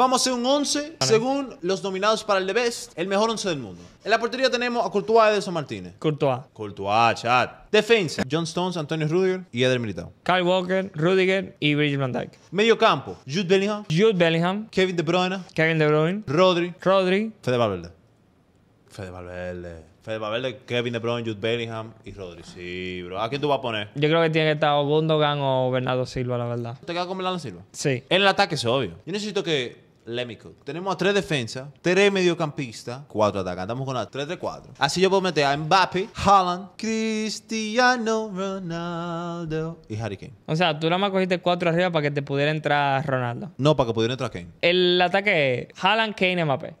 Vamos a hacer un 11 según los nominados para el The Best, el mejor 11 del mundo. En la portería tenemos a Courtois y Edson Martínez. Courtois. Courtois, chat. Defensa, John Stones, Antonio Rudiger y Eder Militao. Kyle Walker, Rudiger y Bridget Van Dyke. Medio campo, Jude Bellingham. Jude Bellingham. Kevin De Bruyne. Kevin De Bruyne. Rodri. Rodri. Fede Valverde. Fede Valverde. Fede Valverde, Kevin De Bruyne, Jude Bellingham y Rodri. Sí, bro. ¿A quién tú vas a poner? Yo creo que tiene que estar o Bundogan o Bernardo Silva, la verdad. ¿Te quedas con Bernardo Silva? Sí. En el ataque es obvio. Yo necesito que Lemmy Cook. Tenemos a tres defensas, tres mediocampistas, cuatro atacantes. Andamos con las tres de cuatro Así yo puedo meter a Mbappé, Haaland, Cristiano Ronaldo y Harry Kane. O sea, tú la más cogiste cuatro arriba para que te pudiera entrar Ronaldo. No, para que pudiera entrar Kane. El ataque es Haaland, Kane, Mbappé.